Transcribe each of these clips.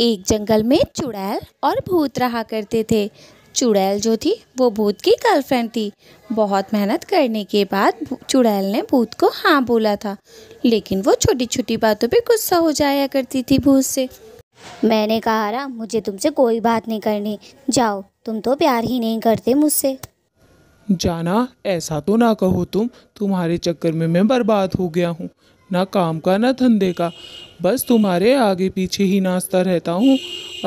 एक जंगल में चुड़ैल और भूत रहा करते थे चुड़ैल जो थी वो भूत की गर्लफ्रेंड थी बहुत मेहनत करने के बाद चुड़ैल ने भूत को हाँ बोला था लेकिन वो छोटी छोटी बातों पे गुस्सा हो जाया करती थी भूत से मैंने कहा रहा मुझे तुमसे कोई बात नहीं करनी जाओ तुम तो प्यार ही नहीं करते मुझसे जाना ऐसा तो ना कहो तुम तुम्हारे चक्कर में मैं बर्बाद हो गया हूँ ना काम का ना धंधे का बस तुम्हारे आगे पीछे ही नाचता रहता हूँ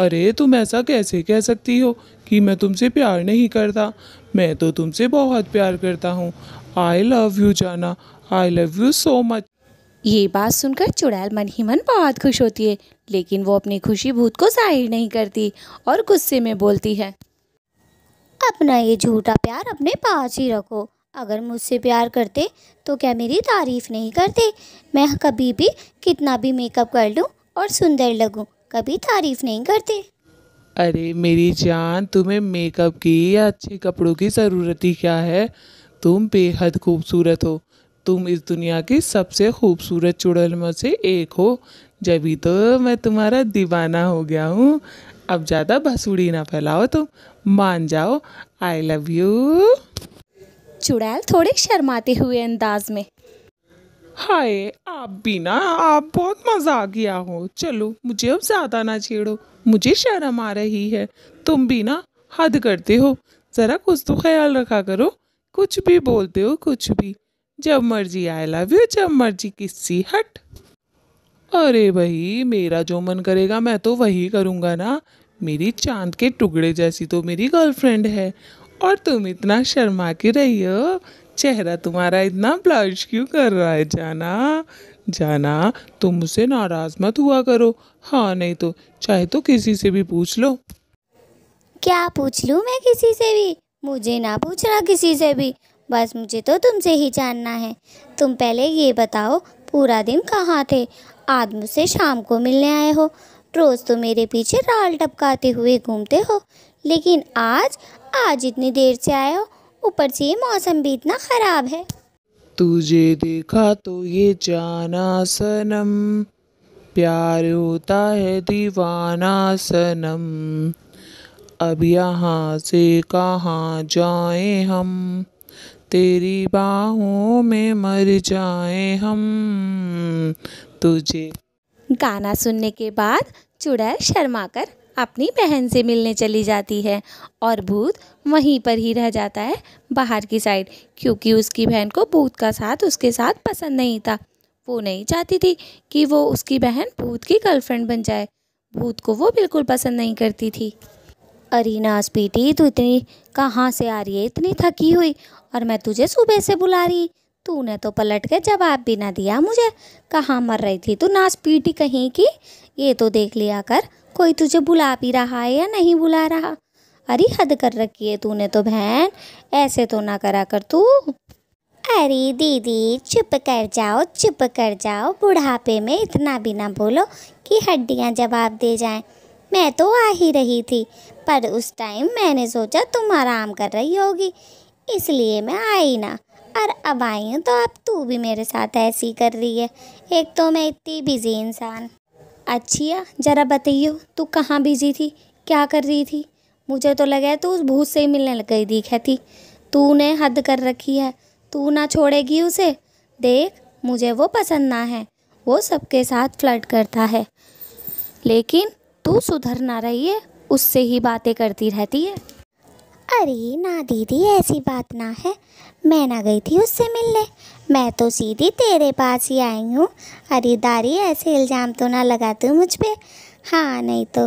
अरे तुम ऐसा कैसे कह सकती हो कि मैं तुमसे प्यार नहीं करता मैं तो तुमसे बहुत प्यार करता हूँ आई लव यू जाना I love you so much ये बात सुनकर चुड़ैल मन ही मन बहुत खुश होती है लेकिन वो अपनी खुशी भूत को जाहिर नहीं करती और गुस्से में बोलती है अपना ये झूठा प्यार अपने पास ही रखो अगर मुझसे प्यार करते तो क्या मेरी तारीफ़ नहीं करते मैं कभी भी कितना भी मेकअप कर लूँ और सुंदर लगूँ कभी तारीफ़ नहीं करते अरे मेरी जान तुम्हें मेकअप की या अच्छे कपड़ों की ज़रूरत ही क्या है तुम बेहद खूबसूरत हो तुम इस दुनिया की सबसे खूबसूरत चुड़ैल में से एक हो जभी तो मैं तुम्हारा दीवाना हो गया हूँ अब ज़्यादा भसूड़ी ना फैलाओ तुम मान जाओ आई लव यू चुड़ैल थोड़े शर्माते हुए अंदाज में हाय आप भी ना आप बहुत मज़ा आ गया हो चलो मुझे अब ज़्यादा ना छेड़ो मुझे शर्म आ रही है तुम भी ना हद करते हो ज़रा कुछ तो ख्याल रखा करो कुछ भी बोलते हो कुछ भी जब मर्जी आई लव यू जब मर्जी किसी हट अरे भाई मेरा जो मन करेगा मैं तो वही करूँगा ना मेरी चांद के टुकड़े जैसी तो मेरी गर्लफ्रेंड है और तुम इतना शर्मा के रही हो चेहरा तुम्हारा इतना ब्लश क्यों कर रहा है जाना जाना तुम मुझसे नाराज मत हुआ करो हाँ नहीं तो चाहे तो किसी से भी पूछ लो क्या पूछ लू मैं किसी से भी मुझे ना पूछ रहा किसी से भी बस मुझे तो तुमसे ही जानना है तुम पहले ये बताओ पूरा दिन कहाँ थे आज मुझसे शाम को मिलने आए हो रोज़ तो मेरे पीछे राल टपकाते हुए घूमते हो लेकिन आज आज इतनी देर से आए हो ऊपर से मौसम भी इतना ख़राब है तुझे देखा तो ये जाना सनम प्यार होता है दीवाना सनम अब यहाँ से कहाँ जाएं हम तेरी बाहों में मर जाएं हम तुझे गाना सुनने के बाद चुड़ैल शर्मा कर अपनी बहन से मिलने चली जाती है और भूत वहीं पर ही रह जाता है बाहर की साइड क्योंकि उसकी बहन को भूत का साथ उसके साथ पसंद नहीं था वो नहीं चाहती थी कि वो उसकी बहन भूत की गर्लफ्रेंड बन जाए भूत को वो बिल्कुल पसंद नहीं करती थी अरीनास बेटी तू इतनी कहाँ से आ रही है इतनी थकी हुई और मैं तुझे सुबह से बुला रही तूने तो पलट के जवाब भी ना दिया मुझे कहाँ मर रही थी तू नाच पीटी कहीं की ये तो देख लिया कर कोई तुझे बुला भी रहा है या नहीं बुला रहा अरे हद कर रखी है तूने तो बहन ऐसे तो ना करा कर तू अरे दीदी चुप कर जाओ चुप कर जाओ बुढ़ापे में इतना भी ना बोलो कि हड्डियाँ जवाब दे जाएं मैं तो आ ही रही थी पर उस टाइम मैंने सोचा तुम आराम कर रही होगी इसलिए मैं आई ना और अब आई हूँ तो अब तू भी मेरे साथ ऐसी कर रही है एक तो मैं इतनी बिजी इंसान अच्छिया ज़रा बताइयो तू कहाँ बिजी थी क्या कर रही थी मुझे तो लगा तू उस भूत से ही मिलने लग गई थी कहती तूने हद कर रखी है तू ना छोड़ेगी उसे देख मुझे वो पसंद ना है वो सबके साथ फ्लर्ट करता है लेकिन तू सुधर ना रही है उससे ही बातें करती रहती है अरे ना दीदी ऐसी बात ना है मैं ना गई थी उससे मिलने मैं तो सीधी तेरे पास ही आई हूँ अरे दारी ऐसे इल्ज़ाम तो ना लगा तू मुझ पर हाँ नहीं तो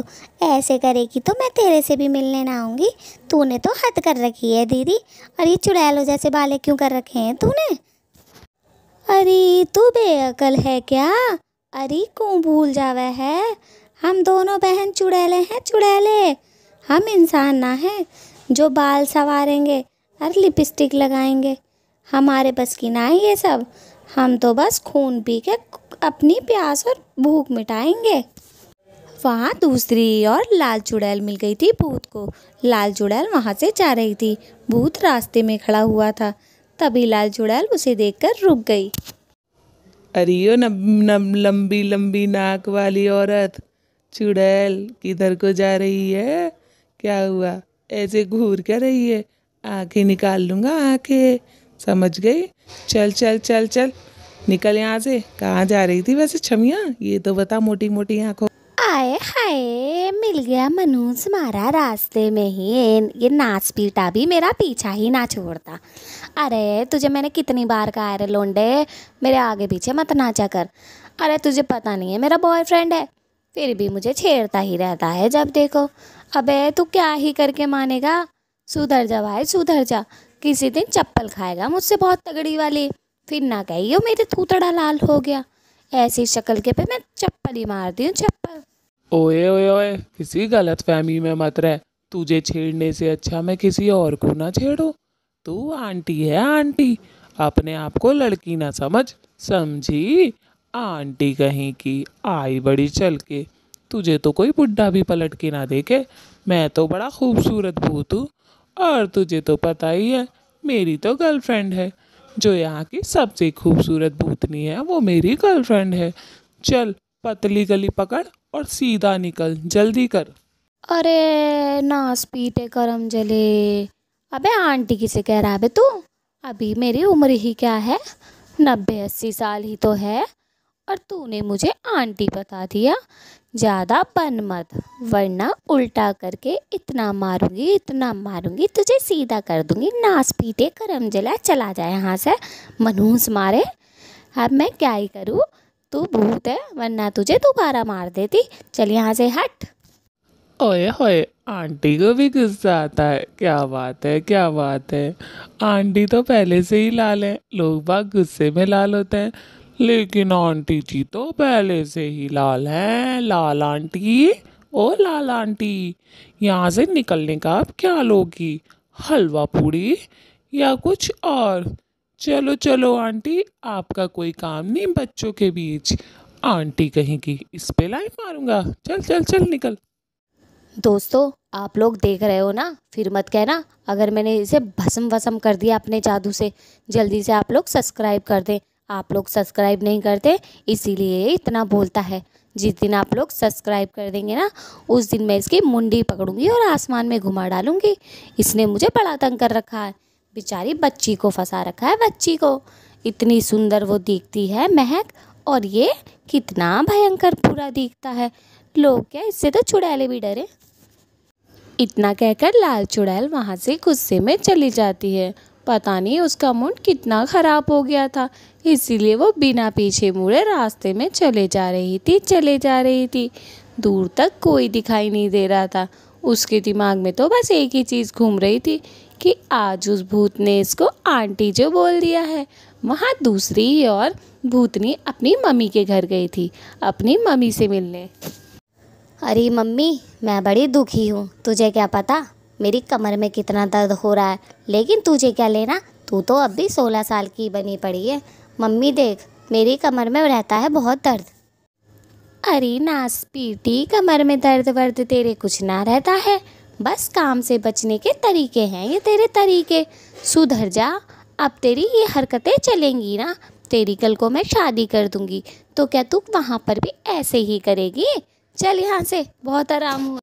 ऐसे करेगी तो मैं तेरे से भी मिलने ना आऊँगी तूने तो हद कर रखी है दीदी और ये चुड़ैलों जैसे बाले क्यों कर रखे हैं तूने अरे तू बेअकल है क्या अरे क्यों भूल जावे है हम दोनों बहन चुड़ैले हैं चुड़ैले हम इंसान ना हैं जो बाल संवारेंगे और लिपस्टिक लगाएंगे हमारे बस की ना ये सब हम तो बस खून पी के अपनी प्यास और भूख मिटाएंगे वहाँ दूसरी और लाल चुड़ैल मिल गई थी भूत को लाल चुड़ैल वहाँ से जा रही थी भूत रास्ते में खड़ा हुआ था तभी लाल चुड़ैल उसे देखकर रुक गई अरे नब नब लंबी लंबी नाक वाली औरत चुड़ैल किधर को जा रही है क्या हुआ ऐसे घूर कर रही है आंखें निकाल लूँगा आंखें समझ गई चल चल चल चल निकल यहाँ से कहाँ जा रही थी वैसे छमिया ये तो बता मोटी मोटी आंखों आए हाय मिल गया मनोज मारा रास्ते में ही ये नाच पीटा भी मेरा पीछा ही ना छोड़ता अरे तुझे मैंने कितनी बार कहा अरे लोंडे मेरे आगे पीछे मत नाचा कर अरे तुझे पता नहीं है मेरा बॉयफ्रेंड है फिर भी मुझे छेड़ता ही रहता है जब देखो अबे तू क्या ही करके मानेगा सुधर जा भाई सुधर जा किसी दिन चप्पल खाएगा मुझसे बहुत तगड़ी वाली फिर ना कहियो मेरे थूतड़ा लाल हो गया ऐसी शक्ल के पे मैं चप्पल ही मार दी चप्पल ओए ओए ओए किसी गलत फहमी में मत रह तुझे छेड़ने से अच्छा मैं किसी और को ना छेड़ू तू आंटी है आंटी अपने आप को लड़की ना समझ समझी आंटी कहीं की आई बड़ी चल के तुझे तो कोई बुढ़ा भी पलट के ना देखे मैं तो बड़ा खूबसूरत भूत हूँ और तुझे तो पता ही है मेरी तो गर्लफ्रेंड है जो यहाँ की सबसे खूबसूरत भूतनी है वो मेरी गर्लफ्रेंड है चल पतली गली पकड़ और सीधा निकल जल्दी कर अरे नास पीटे करम जले अबे आंटी किसे कह रहा है तू अभी मेरी उम्र ही क्या है नब्बे अस्सी साल ही तो है और तूने मुझे आंटी बता दिया ज़्यादा बन मत वरना उल्टा करके इतना मारूंगी इतना मारूंगी तुझे सीधा कर दूंगी नाच पीटे करम जला चला जाए यहाँ से मनहूस मारे अब मैं क्या ही करूँ तू भूत है वरना तुझे दोबारा मार देती चल यहाँ से हट ओए होए आंटी को भी गुस्सा आता है क्या बात है क्या बात है आंटी तो पहले से ही लाल है लोग बाग गुस्से में लाल होते हैं लेकिन आंटी जी तो पहले से ही लाल हैं लाल आंटी ओ लाल आंटी यहाँ से निकलने का आप क्या लोगी हलवा पूड़ी या कुछ और चलो चलो आंटी आपका कोई काम नहीं बच्चों के बीच आंटी कहेंगी इस पे लाई मारूंगा चल चल चल निकल दोस्तों आप लोग देख रहे हो ना फिर मत कहना अगर मैंने इसे भसम वसम कर दिया अपने जादू से जल्दी से आप लोग सब्सक्राइब कर दें आप लोग सब्सक्राइब नहीं करते इसीलिए इतना बोलता है जिस दिन आप लोग सब्सक्राइब कर देंगे ना उस दिन मैं इसकी मुंडी पकड़ूंगी और आसमान में घुमा डालूंगी इसने मुझे बड़ा तंग कर रखा है बेचारी बच्ची को फंसा रखा है बच्ची को इतनी सुंदर वो दिखती है महक और ये कितना भयंकर पूरा दिखता है लोग क्या इससे तो चुड़ैले भी डरे इतना कहकर लाल चुड़ैल वहाँ से गुस्से में चली जाती है पता नहीं उसका मूड कितना ख़राब हो गया था इसीलिए वो बिना पीछे मुड़े रास्ते में चले जा रही थी चले जा रही थी दूर तक कोई दिखाई नहीं दे रहा था उसके दिमाग में तो बस एक ही चीज़ घूम रही थी कि आज उस भूत ने इसको आंटी जो बोल दिया है वहाँ दूसरी ही और भूतनी अपनी मम्मी के घर गई थी अपनी मम्मी से मिलने अरे मम्मी मैं बड़ी दुखी हूँ तुझे क्या पता मेरी कमर में कितना दर्द हो रहा है लेकिन तुझे क्या लेना तू तो अब भी सोलह साल की बनी पड़ी है मम्मी देख मेरी कमर में रहता है बहुत दर्द अरे नास पीटी कमर में दर्द वर्द तेरे कुछ ना रहता है बस काम से बचने के तरीके हैं ये तेरे तरीके सुधर जा अब तेरी ये हरकतें चलेंगी ना तेरी कल को मैं शादी कर दूंगी तो क्या तू वहाँ पर भी ऐसे ही करेगी चल यहाँ से बहुत आराम हुआ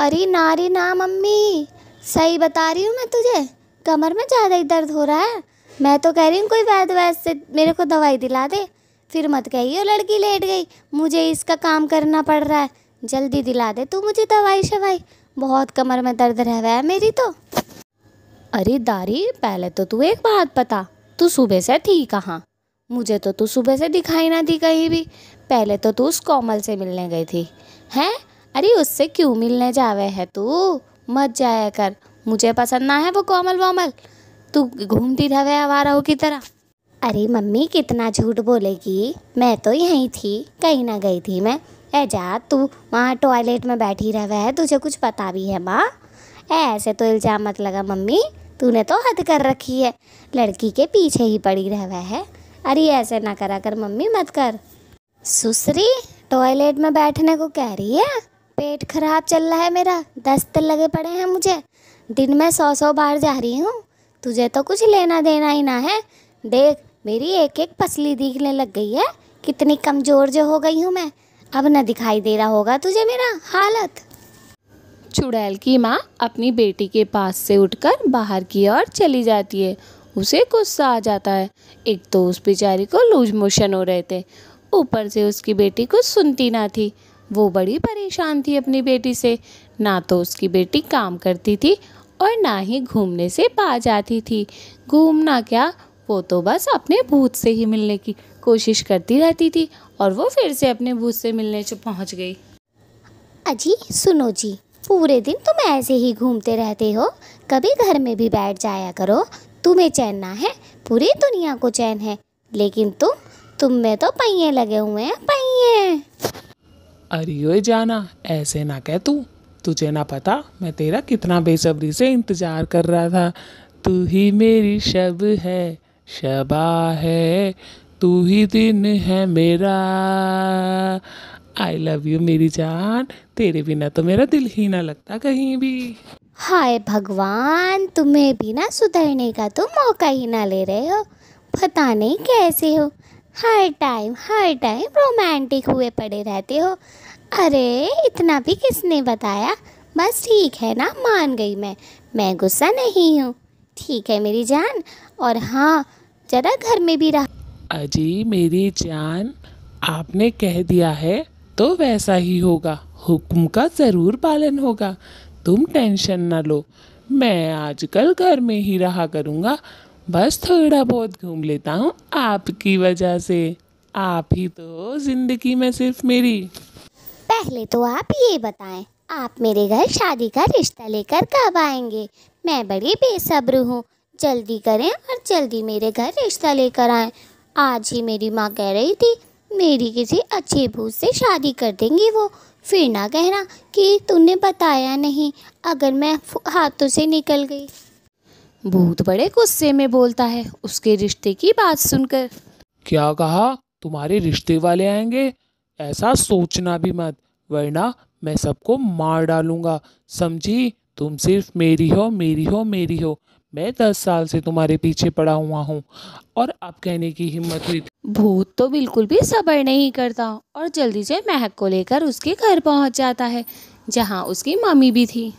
अरे नारी ना मम्मी सही बता रही हूँ मैं तुझे कमर में ज़्यादा ही दर्द हो रहा है मैं तो कह रही हूँ कोई वैद वैद से मेरे को दवाई दिला दे फिर मत कहिए लड़की लेट गई मुझे इसका काम करना पड़ रहा है जल्दी दिला दे तू मुझे दवाई शवाई बहुत कमर में दर्द रह रहा है मेरी तो अरे दारी पहले तो तू एक बात बता तू सुबह से थी कहाँ मुझे तो तू सुबह से दिखाई ना दी कहीं भी पहले तो तू उस कोमल से मिलने गई थी हैं अरे उससे क्यों मिलने जावे है तू मत जाया कर मुझे पसंद ना है वो कोमल वोमल तू घूमती रहे आवाराहों की तरह अरे मम्मी कितना झूठ बोलेगी मैं तो यहीं थी कहीं ना गई थी मैं ए जा तू वहाँ टॉयलेट में बैठी रह है तुझे कुछ पता भी है माँ ऐसे तो इल्ज़ाम मत लगा मम्मी तूने तो हद कर रखी है लड़की के पीछे ही पड़ी रह है अरे ऐसे ना करा कर मम्मी मत कर सुसरी टॉयलेट में बैठने को कह रही है पेट खराब चल रहा है मेरा दस्त लगे पड़े हैं मुझे दिन में सौ सौ बार जा रही हूँ तुझे तो कुछ लेना देना ही ना है देख मेरी एक एक पसली दिखने लग गई है कितनी कमज़ोर जो हो गई हूँ मैं अब न दिखाई दे रहा होगा तुझे मेरा हालत चुड़ैल की माँ अपनी बेटी के पास से उठकर बाहर की ओर चली जाती है उसे गुस्सा आ जाता है एक तो उस बेचारी को लूज मोशन हो रहे थे ऊपर से उसकी बेटी कुछ सुनती ना थी वो बड़ी परेशान थी अपनी बेटी से ना तो उसकी बेटी काम करती थी और ना ही घूमने से पा जाती थी घूमना क्या वो तो बस अपने भूत से ही मिलने की कोशिश करती रहती थी और वो फिर से अपने भूत से मिलने पहुंच गई अजी सुनो जी पूरे दिन तुम ऐसे ही घूमते रहते हो कभी घर में भी बैठ जाया करो तुम्हें चैन ना है पूरी दुनिया को चैन है लेकिन तुम तुम में तो पहिए लगे हुए हैं पहिए अरे ओए जाना ऐसे ना कह तू तुझे ना पता मैं तेरा कितना बेसब्री से इंतज़ार कर रहा था तू ही मेरी शब है शबा है तू ही दिन है मेरा आई लव यू मेरी जान तेरे बिना तो मेरा दिल ही ना लगता कहीं भी हाय भगवान तुम्हें बिना सुधरने का तो मौका ही ना ले रहे हो पता नहीं कैसे हो हर टाइम हर टाइम रोमांटिक हुए पड़े रहते हो अरे इतना भी किसने बताया बस ठीक है ना मान गई मैं मैं गुस्सा नहीं हूँ ठीक है मेरी जान और हाँ ज़रा घर में भी रहा अजी मेरी जान आपने कह दिया है तो वैसा ही होगा हुक्म का ज़रूर पालन होगा तुम टेंशन ना लो मैं आजकल घर में ही रहा करूँगा बस थोड़ा बहुत घूम लेता हूँ आपकी वजह से आप ही तो जिंदगी में सिर्फ मेरी पहले तो आप ये बताएं आप मेरे घर शादी का रिश्ता लेकर कब आएंगे मैं बड़ी बेसब्र हूँ जल्दी करें और जल्दी मेरे घर रिश्ता लेकर आए आज ही मेरी माँ कह रही थी मेरी किसी अच्छे भूत से शादी कर देंगी वो फिर ना कहना कि तूने बताया नहीं अगर मैं हाथों से निकल गई भूत बड़े गुस्से में बोलता है उसके रिश्ते की बात सुनकर क्या कहा तुम्हारे रिश्ते वाले आएंगे ऐसा सोचना भी मत वरना मैं सबको मार डालूंगा समझी तुम सिर्फ मेरी हो मेरी हो मेरी हो मैं दस साल से तुम्हारे पीछे पड़ा हुआ हूँ और अब कहने की हिम्मत हुई भूत तो बिल्कुल भी सबर नहीं करता और जल्दी से महक को लेकर उसके घर पहुँच जाता है जहाँ उसकी मम्मी भी थी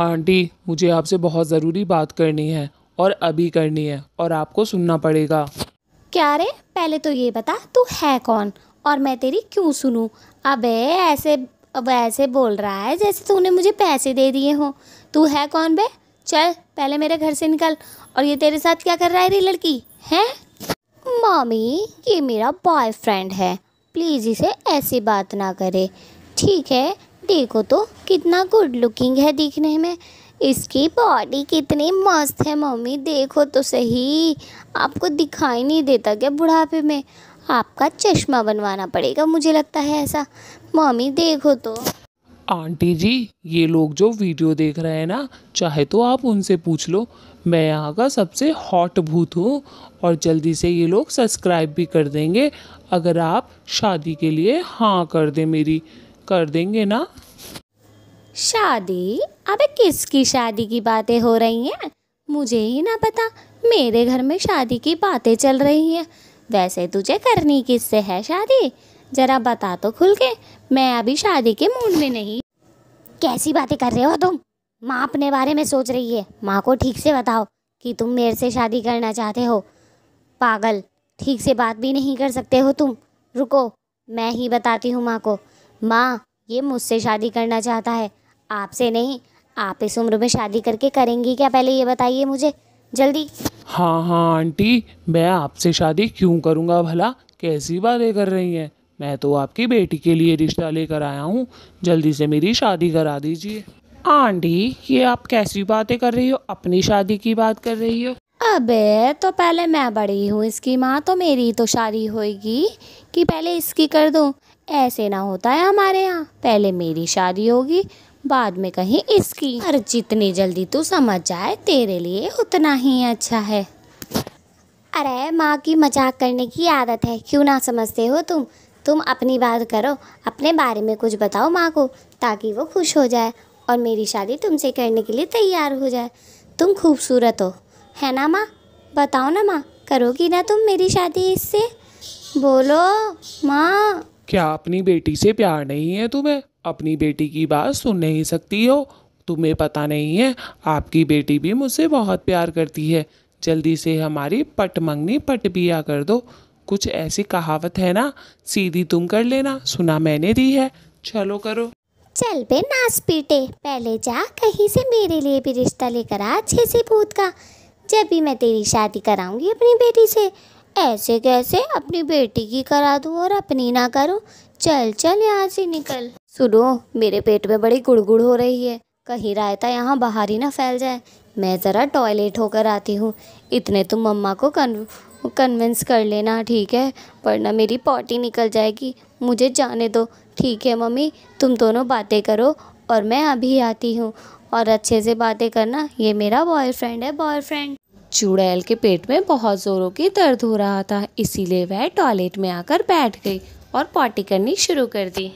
आंटी मुझे आपसे बहुत ज़रूरी बात करनी है और अभी करनी है और आपको सुनना पड़ेगा क्या रे पहले तो ये बता तू है कौन और मैं तेरी क्यों सुनूं अबे ऐसे वैसे बोल रहा है जैसे तूने मुझे पैसे दे दिए हों तू है कौन बे चल पहले मेरे घर से निकल और ये तेरे साथ क्या कर रहा है रे लड़की हैं मामी ये मेरा बॉयफ्रेंड है प्लीज़ इसे ऐसी बात ना करे ठीक है देखो तो कितना गुड लुकिंग है दिखने में इसकी बॉडी कितनी मस्त है मम्मी देखो तो सही आपको दिखाई नहीं देता क्या बुढ़ापे में आपका चश्मा बनवाना पड़ेगा मुझे लगता है ऐसा मम्मी देखो तो आंटी जी ये लोग जो वीडियो देख रहे हैं ना चाहे तो आप उनसे पूछ लो मैं यहाँ का सबसे हॉट भूत हूँ और जल्दी से ये लोग सब्सक्राइब भी कर देंगे अगर आप शादी के लिए हाँ कर दें मेरी कर देंगे ना शादी अबे किसकी शादी की बातें हो रही हैं मुझे ही ना पता मेरे घर में शादी की बातें चल रही हैं वैसे तुझे करनी किससे है शादी जरा बता तो खुल के मैं अभी शादी के मूड में नहीं कैसी बातें कर रहे हो तुम माँ अपने बारे में सोच रही है माँ को ठीक से बताओ कि तुम मेरे से शादी करना चाहते हो पागल ठीक से बात भी नहीं कर सकते हो तुम रुको मैं ही बताती हूँ माँ को माँ ये मुझसे शादी करना चाहता है आपसे नहीं आप इस उम्र में शादी करके करेंगी क्या पहले ये बताइए मुझे जल्दी हाँ हाँ आंटी मैं आपसे शादी क्यों करूँगा भला कैसी बातें कर रही हैं मैं तो आपकी बेटी के लिए रिश्ता लेकर आया हूँ जल्दी से मेरी शादी करा दीजिए आंटी ये आप कैसी बातें कर रही हो अपनी शादी की बात कर रही हो अबे तो पहले मैं बड़ी हूँ इसकी माँ तो मेरी तो शादी होगी कि पहले इसकी कर दूँ ऐसे ना होता है हमारे यहाँ पहले मेरी शादी होगी बाद में कहीं इसकी और जितनी जल्दी तू समझ जाए तेरे लिए उतना ही अच्छा है अरे माँ की मजाक करने की आदत है क्यों ना समझते हो तुम तुम अपनी बात करो अपने बारे में कुछ बताओ माँ को ताकि वो खुश हो जाए और मेरी शादी तुमसे करने के लिए तैयार हो जाए तुम खूबसूरत हो है ना माँ बताओ ना माँ करोगी ना तुम मेरी शादी इससे बोलो माँ क्या अपनी बेटी से प्यार नहीं है तुम्हें अपनी बेटी की बात सुन नहीं सकती हो तुम्हें पता नहीं है आपकी बेटी भी मुझसे बहुत प्यार करती है जल्दी से हमारी पट मंगनी पट बिया कर दो कुछ ऐसी कहावत है ना सीधी तुम कर लेना सुना मैंने दी है चलो करो चल बे नास पीटे पहले जा कहीं से मेरे लिए भी रिश्ता लेकर आ अच्छे से भूत का जब भी मैं तेरी शादी कराऊंगी अपनी बेटी से ऐसे कैसे अपनी बेटी की करा दूँ और अपनी ना करूँ चल चल यहाँ से निकल सुनो मेरे पेट में बड़ी गुड़गुड़ हो रही है कहीं रायता यहाँ बाहर ही ना फैल जाए मैं ज़रा टॉयलेट होकर आती हूँ इतने तुम तो मम्मा को कन कन्विंस कर लेना ठीक है वरना मेरी पॉटी निकल जाएगी मुझे जाने दो ठीक है मम्मी तुम दोनों बातें करो और मैं अभी आती हूँ और अच्छे से बातें करना ये मेरा बॉयफ्रेंड है बॉयफ्रेंड चुड़ैल के पेट में बहुत ज़ोरों की दर्द हो रहा था इसीलिए वह टॉयलेट में आकर बैठ गई और पॉटी करनी शुरू कर दी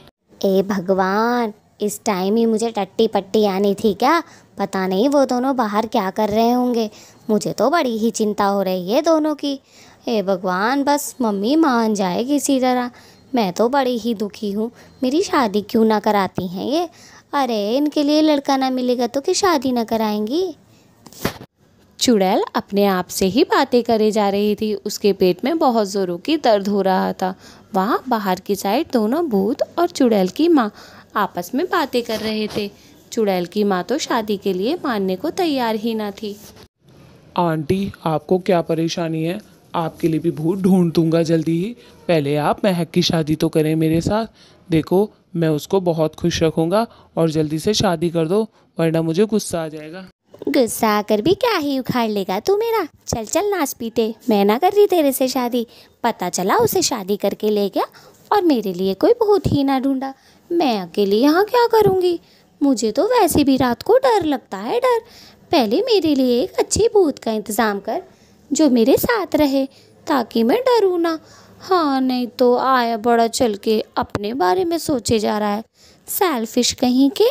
ए भगवान इस टाइम ही मुझे टट्टी पट्टी आनी थी क्या पता नहीं वो दोनों बाहर क्या कर रहे होंगे मुझे तो बड़ी ही चिंता हो रही है दोनों की ए भगवान बस मम्मी मान जाए किसी तरह मैं तो बड़ी ही दुखी हूँ मेरी शादी क्यों ना कराती हैं ये अरे इनके लिए लड़का ना मिलेगा तो कि शादी ना कराएंगी चुड़ैल अपने आप से ही बातें करे जा रही थी उसके पेट में बहुत ज़ोरों की दर्द हो रहा था वहाँ बाहर की साइड दोनों भूत और चुड़ैल की माँ आपस में बातें कर रहे थे चुड़ैल की माँ तो शादी के लिए मानने को तैयार ही ना थी आंटी आपको क्या परेशानी है आपके लिए भी भूत ढूंढ दूंगा जल्दी ही पहले आप महक की शादी तो करें मेरे साथ देखो मैं उसको बहुत खुश रखूँगा और जल्दी से शादी कर दो वरना मुझे गुस्सा आ जाएगा गुस्सा आकर भी क्या ही उखाड़ लेगा तू मेरा चल चल नाच पीते मैं ना कर रही तेरे से शादी पता चला उसे शादी करके ले गया और मेरे लिए कोई बहुत ही ना ढूंढा मैं अकेले यहाँ क्या करूँगी मुझे तो वैसे भी रात को डर लगता है डर पहले मेरे लिए एक अच्छी भूत का इंतज़ाम कर जो मेरे साथ रहे ताकि मैं डरूँ ना हाँ नहीं तो आया बड़ा चल के अपने बारे में सोचे जा रहा है सेल्फिश कहीं के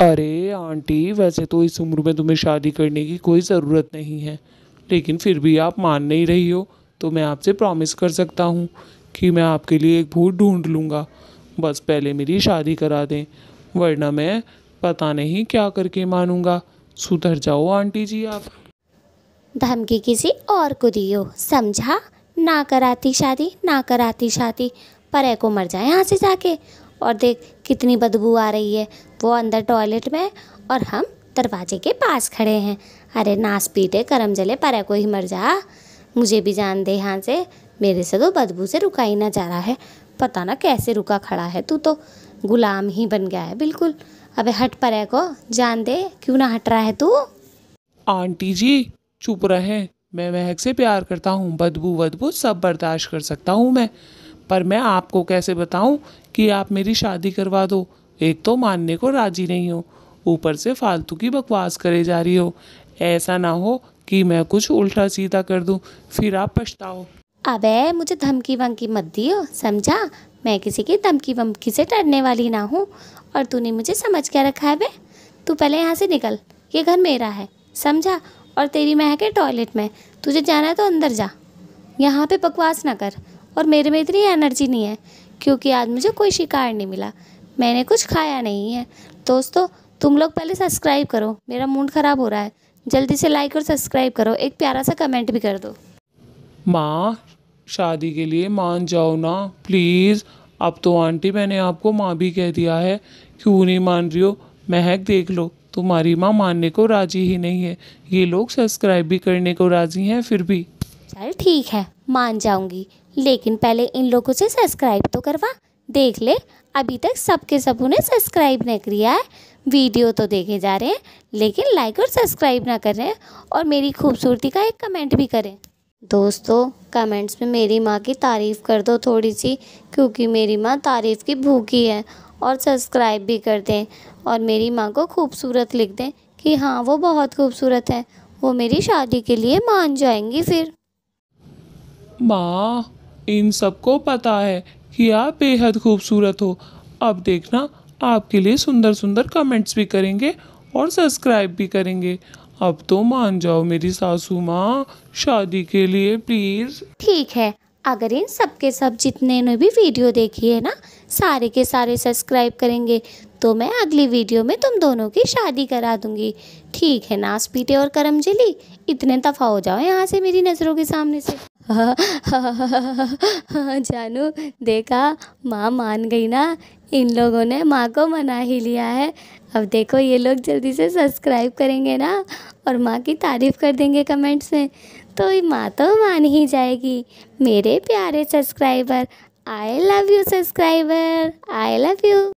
अरे आंटी वैसे तो इस उम्र में तुम्हें शादी करने की कोई ज़रूरत नहीं है लेकिन फिर भी आप मान नहीं रही हो तो मैं आपसे प्रॉमिस कर सकता हूँ कि मैं आपके लिए एक भूत ढूंढ लूँगा बस पहले मेरी शादी करा दें वरना मैं पता नहीं क्या करके मानूँगा सुधर जाओ आंटी जी आप धमकी किसी और को दियो समझा ना कराती शादी ना कराती शादी पर एको मर जाए यहाँ से जाके और देख कितनी बदबू आ रही है वो अंदर टॉयलेट में और हम दरवाजे के पास खड़े हैं अरे नास पीटे करम जले पर कोई मर जा मुझे भी जान दे यहाँ से मेरे से तो बदबू से रुका ही ना जा रहा है पता ना कैसे रुका खड़ा है तू तो गुलाम ही बन गया है बिल्कुल अबे हट पर को जान दे क्यों ना हट रहा है तू आंटी जी चुप रहे मैं महक से प्यार करता हूँ बदबू बदबू सब बर्दाश्त कर सकता हूँ मैं पर मैं आपको कैसे बताऊं कि आप मेरी शादी करवा दो एक तो मानने को राजी नहीं हो ऊपर से फालतू की बकवास करे जा रही हो ऐसा ना हो कि मैं कुछ उल्टा सीधा कर दूं फिर आप पछताओ अबे मुझे धमकी वमकी मत दियो समझा मैं किसी की धमकी वमकी से डरने वाली ना हूँ और तूने मुझे समझ क्या रखा है बे तू पहले यहाँ से निकल ये घर मेरा है समझा और तेरी मह है टॉयलेट में तुझे जाना है तो अंदर जा यहाँ पे बकवास ना कर और मेरे में इतनी एनर्जी नहीं है क्योंकि आज मुझे कोई शिकार नहीं मिला मैंने कुछ खाया नहीं है दोस्तों तुम लोग पहले सब्सक्राइब करो मेरा मूड ख़राब हो रहा है जल्दी से लाइक और सब्सक्राइब करो एक प्यारा सा कमेंट भी कर दो माँ शादी के लिए मान जाओ ना प्लीज़ अब तो आंटी मैंने आपको माँ भी कह दिया है क्यों नहीं मान रही हो महक देख लो तुम्हारी माँ मानने को राजी ही नहीं है ये लोग सब्सक्राइब भी करने को राजी हैं फिर भी चल ठीक है मान जाऊंगी लेकिन पहले इन लोगों से सब्सक्राइब तो करवा देख ले अभी तक सबके सब उन्हें सब्सक्राइब नहीं किया है वीडियो तो देखे जा रहे हैं लेकिन लाइक और सब्सक्राइब ना करें और मेरी खूबसूरती का एक कमेंट भी करें दोस्तों कमेंट्स में मेरी माँ की तारीफ़ कर दो थोड़ी सी क्योंकि मेरी माँ तारीफ़ की भूखी है और सब्सक्राइब भी कर दें और मेरी माँ को खूबसूरत लिख दें कि हाँ वो बहुत खूबसूरत है वो मेरी शादी के लिए मान जाएंगी फिर माँ इन सबको पता है कि आप बेहद खूबसूरत हो अब देखना आपके लिए सुंदर सुंदर कमेंट्स भी करेंगे और सब्सक्राइब भी करेंगे अब तो मान जाओ मेरी सासू माँ शादी के लिए प्लीज़ ठीक है अगर इन सब के सब जितने ने भी वीडियो देखी है ना सारे के सारे सब्सक्राइब करेंगे तो मैं अगली वीडियो में तुम दोनों की शादी करा दूंगी ठीक है नाश पीटे और करमजली इतने दफ़ा हो जाओ यहाँ से मेरी नज़रों के सामने से जानू देखा माँ मान गई ना इन लोगों ने माँ को मना ही लिया है अब देखो ये लोग जल्दी से सब्सक्राइब करेंगे ना और माँ की तारीफ़ कर देंगे कमेंट्स में तो माँ तो मान ही जाएगी मेरे प्यारे subscriber I love you subscriber I love you